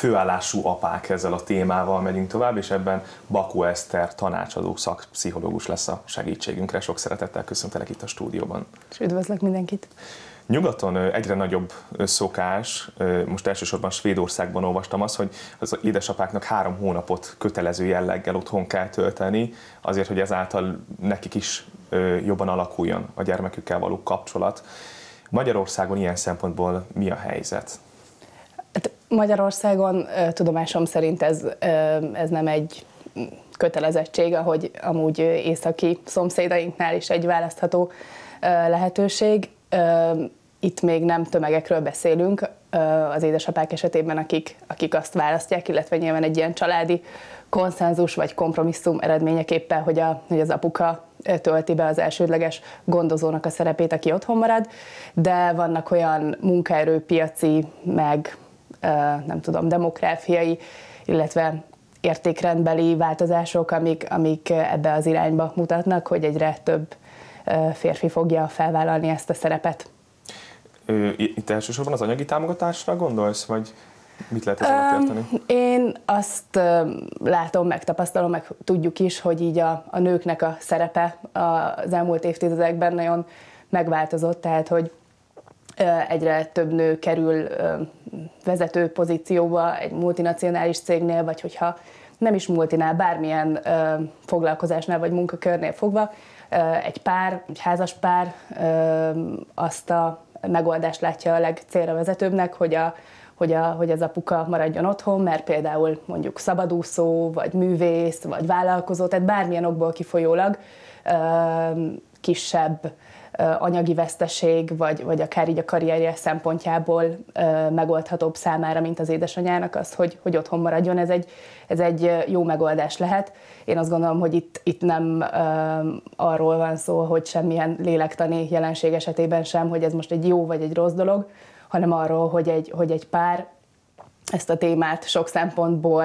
főállású apák ezzel a témával megyünk tovább, és ebben Bakó Eszter tanácsadó szakpszichológus lesz a segítségünkre. Sok szeretettel köszöntelek itt a stúdióban. És üdvözlök mindenkit! Nyugaton egyre nagyobb szokás, most elsősorban Svédországban olvastam azt, hogy az édesapáknak három hónapot kötelező jelleggel otthon kell tölteni, azért, hogy ezáltal nekik is jobban alakuljon a gyermekükkel való kapcsolat. Magyarországon ilyen szempontból mi a helyzet? Magyarországon tudomásom szerint ez, ez nem egy kötelezettség, ahogy amúgy északi szomszédainknál is egy választható lehetőség. Itt még nem tömegekről beszélünk, az édesapák esetében, akik, akik azt választják, illetve nyilván egy ilyen családi konszenzus vagy kompromisszum eredményeképpen, hogy, a, hogy az apuka tölti be az elsődleges gondozónak a szerepét, aki otthon marad, de vannak olyan munkaerőpiaci, meg nem tudom, demográfiai, illetve értékrendbeli változások, amik, amik ebbe az irányba mutatnak, hogy egyre több férfi fogja felvállalni ezt a szerepet. Itt elsősorban az anyagi támogatásra gondolsz, vagy mit lehet ezzel um, Én azt látom, megtapasztalom, meg tudjuk is, hogy így a, a nőknek a szerepe az elmúlt évtizedekben nagyon megváltozott, tehát hogy egyre több nő kerül vezető pozícióba egy multinacionális cégnél, vagy hogyha nem is multinál, bármilyen ö, foglalkozásnál vagy munkakörnél fogva, ö, egy pár, egy házas pár ö, azt a megoldást látja a legcélra vezetőbbnek, hogy, a, hogy, a, hogy az apuka maradjon otthon, mert például mondjuk szabadúszó, vagy művész, vagy vállalkozó, tehát bármilyen okból kifolyólag ö, kisebb anyagi veszteség, vagy, vagy akár így a karrierje szempontjából megoldhatóbb számára, mint az édesanyának az, hogy, hogy otthon maradjon, ez egy, ez egy jó megoldás lehet. Én azt gondolom, hogy itt, itt nem arról van szó, hogy semmilyen lélektani jelenség esetében sem, hogy ez most egy jó vagy egy rossz dolog, hanem arról, hogy egy, hogy egy pár ezt a témát sok szempontból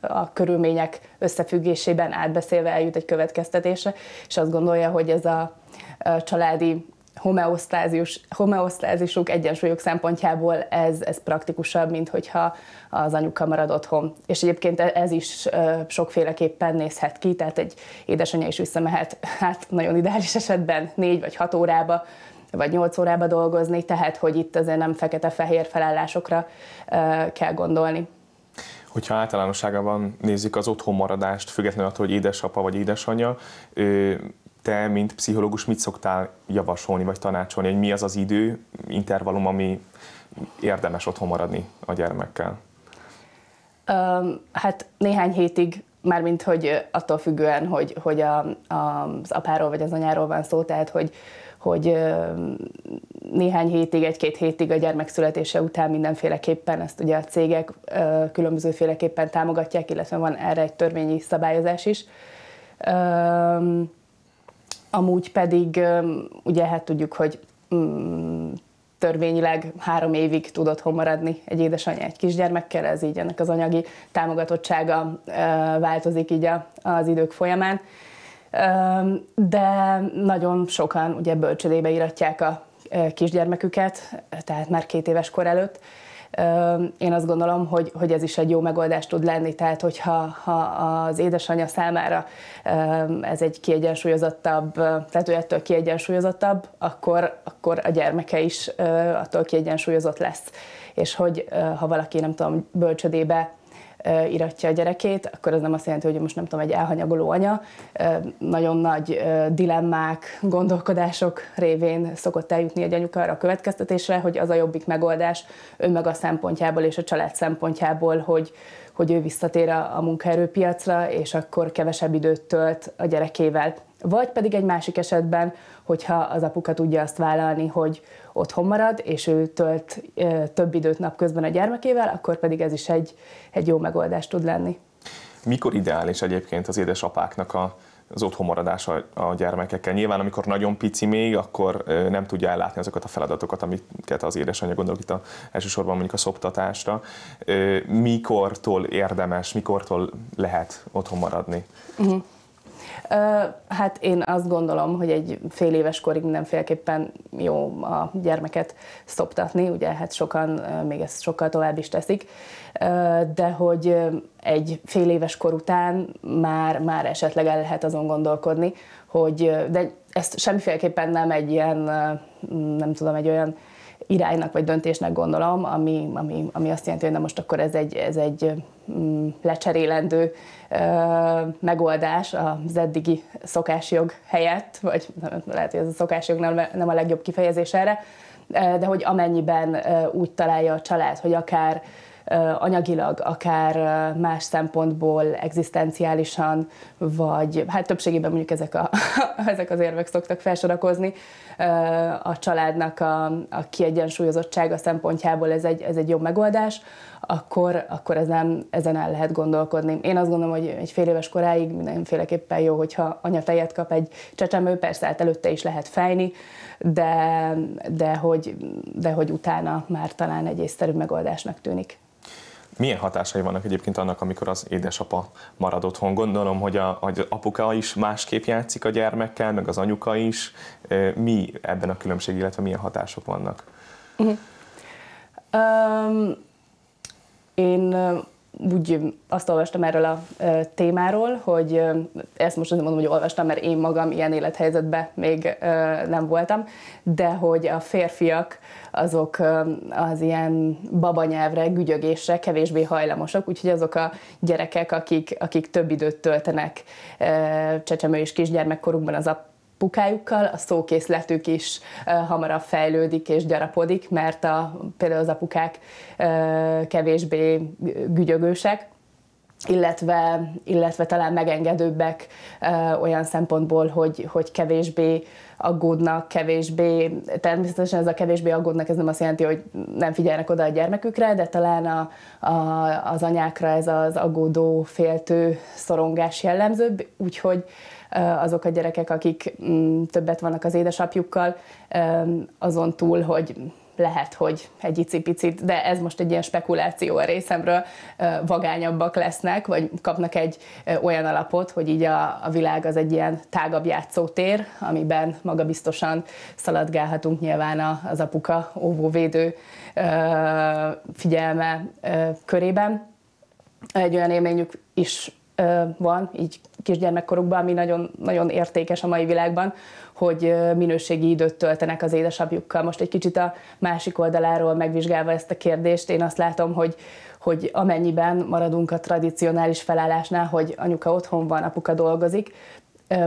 a körülmények összefüggésében átbeszélve eljut egy következtetésre, és azt gondolja, hogy ez a családi homeosztázisuk, egyensúlyok szempontjából ez, ez praktikusabb, mint hogyha az anyuka marad otthon. És egyébként e, ez is sokféleképpen nézhet ki, tehát egy édesanyja is visszamehet, hát nagyon ideális esetben négy vagy hat órába, vagy nyolc órába dolgozni, tehát hogy itt azért nem fekete-fehér felállásokra kell gondolni. Hogyha általánosságában nézzük az otthonmaradást, függetlenül attól, hogy édesapa vagy édesanyja, te, mint pszichológus, mit szoktál javasolni vagy tanácsolni, hogy mi az az idő, intervallum, ami érdemes otthon maradni a gyermekkel? Um, hát néhány hétig, mármint hogy attól függően, hogy, hogy a, a, az apáról vagy az anyáról van szó, tehát hogy, hogy néhány hétig, egy-két hétig a gyermek születése után mindenféleképpen ezt ugye a cégek különbözőféleképpen támogatják, illetve van erre egy törvényi szabályozás is. Um, Amúgy pedig ugye hát tudjuk, hogy mm, törvényileg három évig tud otthon maradni egy édesanyja egy kisgyermekkel, ez így ennek az anyagi támogatottsága változik így az idők folyamán. De nagyon sokan ugye bölcsödébe iratják a kisgyermeküket, tehát már két éves kor előtt, én azt gondolom, hogy, hogy ez is egy jó megoldás tud lenni, tehát hogyha ha az édesanyja számára ez egy kiegyensúlyozottabb, tehát ő ettől kiegyensúlyozottabb, akkor, akkor a gyermeke is attól kiegyensúlyozott lesz. És hogy ha valaki, nem tudom, bölcsödébe iratja a gyerekét, akkor az nem azt jelenti, hogy most nem tudom, egy elhanyagoló anya. Nagyon nagy dilemmák, gondolkodások révén szokott eljutni egy anyuka arra a következtetésre, hogy az a jobbik megoldás meg a szempontjából és a család szempontjából, hogy, hogy ő visszatér a munkaerőpiacra, és akkor kevesebb időt tölt a gyerekével. Vagy pedig egy másik esetben, hogyha az apuka tudja azt vállalni, hogy otthon marad, és ő tölt több időt napközben a gyermekével, akkor pedig ez is egy, egy jó megoldás tud lenni. Mikor ideális egyébként az édesapáknak a, az otthonmaradása a gyermekekkel. Nyilván, amikor nagyon pici még, akkor nem tudja ellátni azokat a feladatokat, amiket az édesanyja gondolok itt a, elsősorban mondjuk a szoptatásra. Mikortól érdemes, mikortól lehet otthon maradni? Uh-huh. Hát én azt gondolom, hogy egy fél éves korig mindenféleképpen jó a gyermeket szoptatni, ugye hát sokan még ezt sokkal tovább is teszik, de hogy egy fél éves kor után már, már esetleg el lehet azon gondolkodni, hogy de ezt semmiféleképpen nem egy ilyen, nem tudom, egy olyan iránynak vagy döntésnek gondolom, ami, ami, ami azt jelenti, hogy na most akkor ez egy, ez egy mm, lecserélendő ö, megoldás az eddigi szokásjog helyett, vagy lehet, hogy ez a szokásjog nem, nem a legjobb kifejezés erre, de hogy amennyiben úgy találja a család, hogy akár anyagilag, akár más szempontból, egzisztenciálisan, vagy hát többségében mondjuk ezek, a, ezek az érvek szoktak felsorakozni. A családnak a, a kiegyensúlyozottsága szempontjából ez egy, ez egy jobb megoldás akkor, akkor ezen, ezen el lehet gondolkodni. Én azt gondolom, hogy egy fél éves koráig mindenféleképpen jó, hogyha anya fejet kap egy csecsemő, persze hát előtte is lehet fejni, de, de, hogy, de hogy utána már talán egy észszerű megoldásnak tűnik. Milyen hatásai vannak egyébként annak, amikor az édesapa marad otthon? Gondolom, hogy, a, hogy az apuka is másképp játszik a gyermekkel, meg az anyuka is. Mi ebben a különbség, illetve milyen hatások vannak? Uh-huh. Um, én úgy azt olvastam erről a témáról, hogy ezt most nem mondom, hogy olvastam, mert én magam ilyen élethelyzetben még nem voltam, de hogy a férfiak azok az ilyen babanyelvre, gügyögésre kevésbé hajlamosak, úgyhogy azok a gyerekek, akik, akik több időt töltenek csecsemő és kisgyermekkorukban az pukájukkal, a szókészletük is hamarabb fejlődik és gyarapodik, mert a, például az apukák kevésbé gügyögősek, illetve, illetve talán megengedőbbek ö, olyan szempontból, hogy, hogy kevésbé aggódnak, kevésbé, természetesen ez a kevésbé aggódnak, ez nem azt jelenti, hogy nem figyelnek oda a gyermekükre, de talán a, a, az anyákra ez az aggódó, féltő szorongás jellemzőbb, úgyhogy azok a gyerekek, akik mm, többet vannak az édesapjukkal, azon túl, hogy lehet, hogy egy icipicit, de ez most egy ilyen spekuláció a részemről, vagányabbak lesznek, vagy kapnak egy olyan alapot, hogy így a, a világ az egy ilyen tágabb játszótér, amiben magabiztosan szaladgálhatunk nyilván az apuka óvóvédő figyelme körében. Egy olyan élményük is van, így kisgyermekkorukban, ami nagyon, nagyon értékes a mai világban, hogy minőségi időt töltenek az édesapjukkal. Most egy kicsit a másik oldaláról megvizsgálva ezt a kérdést, én azt látom, hogy, hogy amennyiben maradunk a tradicionális felállásnál, hogy anyuka otthon van, apuka dolgozik,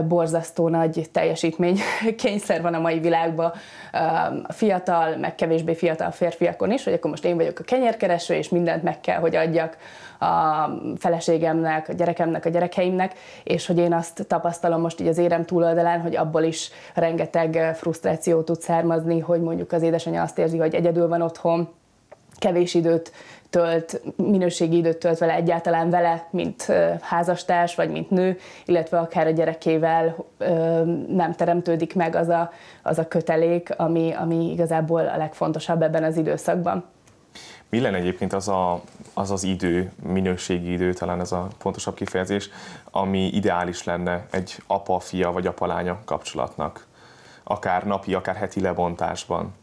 borzasztó nagy teljesítmény kényszer van a mai világban a fiatal, meg kevésbé fiatal férfiakon is, hogy akkor most én vagyok a kenyérkereső, és mindent meg kell, hogy adjak a feleségemnek, a gyerekemnek, a gyerekeimnek, és hogy én azt tapasztalom most így az érem túloldalán, hogy abból is rengeteg frusztráció tud származni, hogy mondjuk az édesanyja azt érzi, hogy egyedül van otthon, kevés időt tölt, minőségi időt tölt vele egyáltalán vele, mint házastárs, vagy mint nő, illetve akár a gyerekével nem teremtődik meg az a, az a kötelék, ami, ami igazából a legfontosabb ebben az időszakban. Mi lenne egyébként az, a, az az idő, minőségi idő, talán ez a pontosabb kifejezés, ami ideális lenne egy apa-fia vagy apa-lánya kapcsolatnak? Akár napi, akár heti lebontásban.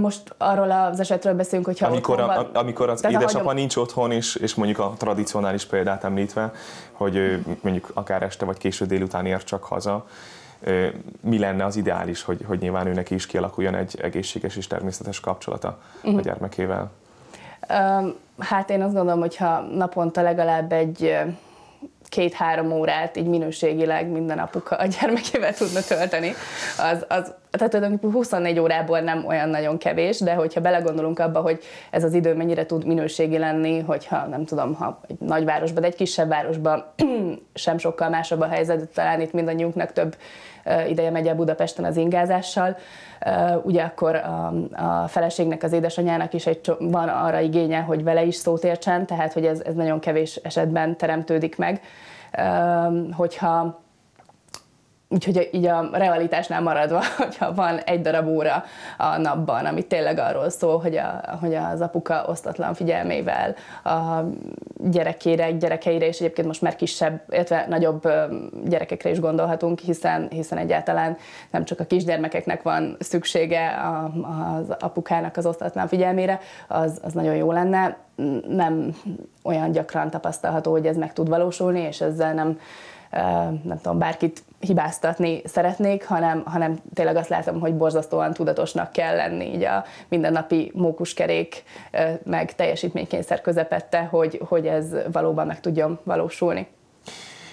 Most arról az esetről beszélünk, hogyha amikor, a, van. A, amikor az Tehát édesapa hagyom... nincs otthon, és, és mondjuk a tradicionális példát említve, hogy mondjuk akár este vagy késő délután ér csak haza, mi lenne az ideális, hogy, hogy nyilván őnek is kialakuljon egy egészséges és természetes kapcsolata uh-huh. a mhm. gyermekével? Hát én azt gondolom, hogy ha naponta legalább egy két-három órát így minőségileg minden apuka a gyermekével tudna tölteni, az, az tehát tulajdonképpen 24 órából nem olyan nagyon kevés, de hogyha belegondolunk abba, hogy ez az idő mennyire tud minőségi lenni, hogyha nem tudom, ha egy nagyvárosban, de egy kisebb városban sem sokkal másabb a helyzet, talán itt mindannyiunknak több ideje megy el Budapesten az ingázással, ugye akkor a, a feleségnek, az édesanyának is egy, van arra igénye, hogy vele is szót értsen, tehát hogy ez, ez nagyon kevés esetben teremtődik meg. Hogyha Úgyhogy így a realitásnál maradva, hogyha van egy darab óra a napban, ami tényleg arról szól, hogy, a, hogy az apuka osztatlan figyelmével a gyerekére, gyerekeire, és egyébként most már kisebb, illetve nagyobb gyerekekre is gondolhatunk, hiszen, hiszen egyáltalán nem csak a kisgyermekeknek van szüksége a, az apukának az osztatlan figyelmére, az, az nagyon jó lenne. Nem olyan gyakran tapasztalható, hogy ez meg tud valósulni, és ezzel nem nem tudom, bárkit hibáztatni szeretnék, hanem, hanem tényleg azt látom, hogy borzasztóan tudatosnak kell lenni így a mindennapi mókuskerék meg teljesítménykényszer közepette, hogy, hogy ez valóban meg tudjon valósulni.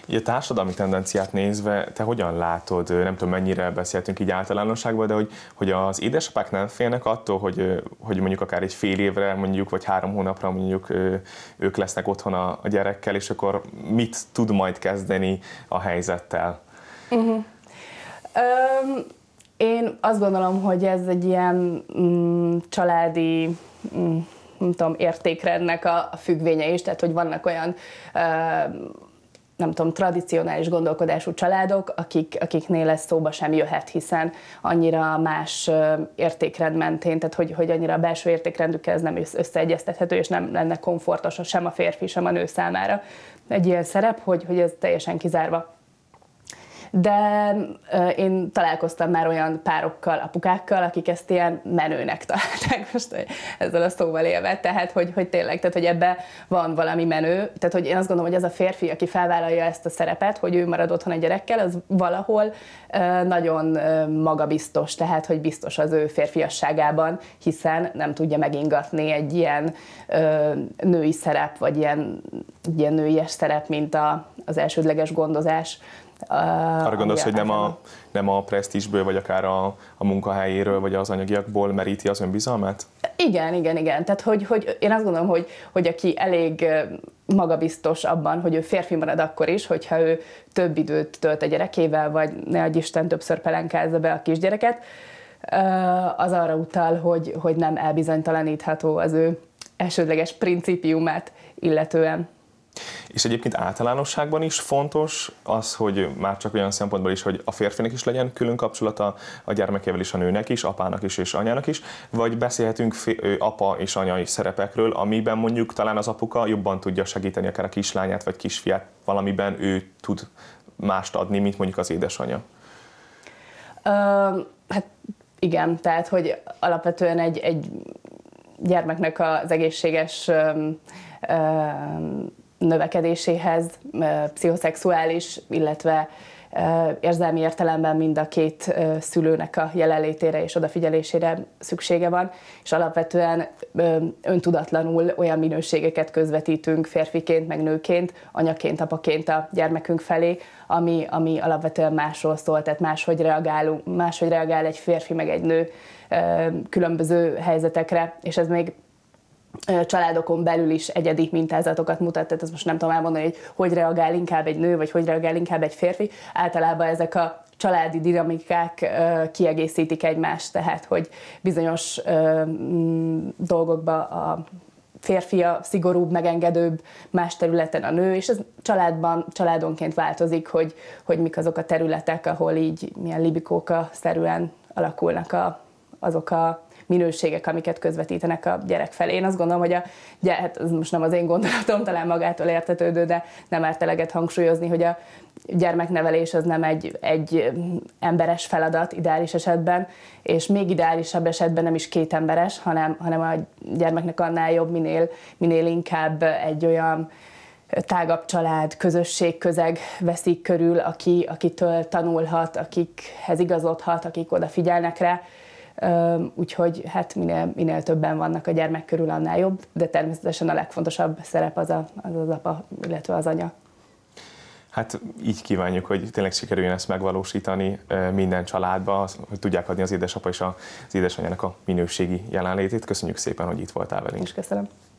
Így a társadalmi tendenciát nézve, te hogyan látod, nem tudom mennyire beszéltünk így általánosságban, de hogy, hogy az édesapák nem félnek attól, hogy, hogy mondjuk akár egy fél évre, mondjuk, vagy három hónapra mondjuk ők lesznek otthon a, a gyerekkel, és akkor mit tud majd kezdeni a helyzettel? Uh-huh. Um, én azt gondolom, hogy ez egy ilyen mm, családi mm, nem tudom, értékrendnek a, a függvénye is, tehát hogy vannak olyan öm, nem tudom, tradicionális gondolkodású családok, akik, akiknél ez szóba sem jöhet, hiszen annyira más értékrend mentén, tehát hogy, hogy annyira a belső értékrendükkel ez nem összeegyeztethető, és nem lenne komfortos sem a férfi, sem a nő számára. Egy ilyen szerep, hogy, hogy ez teljesen kizárva de én találkoztam már olyan párokkal, apukákkal, akik ezt ilyen menőnek találták most ezzel a szóval élve, tehát hogy, hogy tényleg, tehát hogy ebbe van valami menő, tehát hogy én azt gondolom, hogy ez a férfi, aki felvállalja ezt a szerepet, hogy ő marad otthon a gyerekkel, az valahol nagyon magabiztos, tehát hogy biztos az ő férfiasságában, hiszen nem tudja megingatni egy ilyen női szerep, vagy ilyen, ilyen nőies szerep, mint a, az elsődleges gondozás arra gondolsz, hogy nem a, nem a presztízsből, vagy akár a, a munkahelyéről, vagy az anyagiakból meríti az önbizalmát? Igen, igen, igen. Tehát, hogy, hogy én azt gondolom, hogy, hogy aki elég magabiztos abban, hogy ő férfi marad akkor is, hogyha ő több időt tölt a gyerekével, vagy ne adj Isten többször pelenkázza be a kisgyereket, az arra utal, hogy, hogy nem elbizonytalanítható az ő elsődleges principiumát illetően. És egyébként általánosságban is fontos az, hogy már csak olyan szempontból is, hogy a férfinek is legyen külön kapcsolata a gyermekével is, a nőnek is, apának is és anyának is, vagy beszélhetünk apa és anyai szerepekről, amiben mondjuk talán az apuka jobban tudja segíteni akár a kislányát vagy kisfiát, valamiben ő tud mást adni, mint mondjuk az édesanyja. Ö, hát igen, tehát hogy alapvetően egy, egy gyermeknek az egészséges ö, ö, növekedéséhez, pszichoszexuális, illetve érzelmi értelemben mind a két szülőnek a jelenlétére és odafigyelésére szüksége van, és alapvetően öntudatlanul olyan minőségeket közvetítünk férfiként, meg nőként, anyaként, apaként a gyermekünk felé, ami, ami alapvetően másról szól, tehát máshogy, reagálunk, máshogy reagál egy férfi meg egy nő különböző helyzetekre, és ez még családokon belül is egyedi mintázatokat mutat, tehát ezt most nem tudom elmondani, hogy hogy reagál inkább egy nő, vagy hogy reagál inkább egy férfi. Általában ezek a családi dinamikák kiegészítik egymást, tehát hogy bizonyos mm, dolgokba a férfi a szigorúbb, megengedőbb, más területen a nő, és ez családban, családonként változik, hogy, hogy mik azok a területek, ahol így milyen libikóka szerűen alakulnak a azok a minőségek, amiket közvetítenek a gyerek felé. Én azt gondolom, hogy a, gyerek, hát ez most nem az én gondolatom, talán magától értetődő, de nem árt eleget hangsúlyozni, hogy a gyermeknevelés az nem egy, egy emberes feladat ideális esetben, és még ideálisabb esetben nem is két emberes, hanem, hanem a gyermeknek annál jobb, minél, minél inkább egy olyan tágabb család, közösség, közeg veszik körül, aki, akitől tanulhat, akikhez igazodhat, akik odafigyelnek rá, úgyhogy hát minél, minél többen vannak a gyermek körül, annál jobb, de természetesen a legfontosabb szerep az a, az, az apa, illetve az anya. Hát így kívánjuk, hogy tényleg sikerüljön ezt megvalósítani minden családba, hogy tudják adni az édesapa és az édesanyjának a minőségi jelenlétét. Köszönjük szépen, hogy itt voltál velünk. És köszönöm.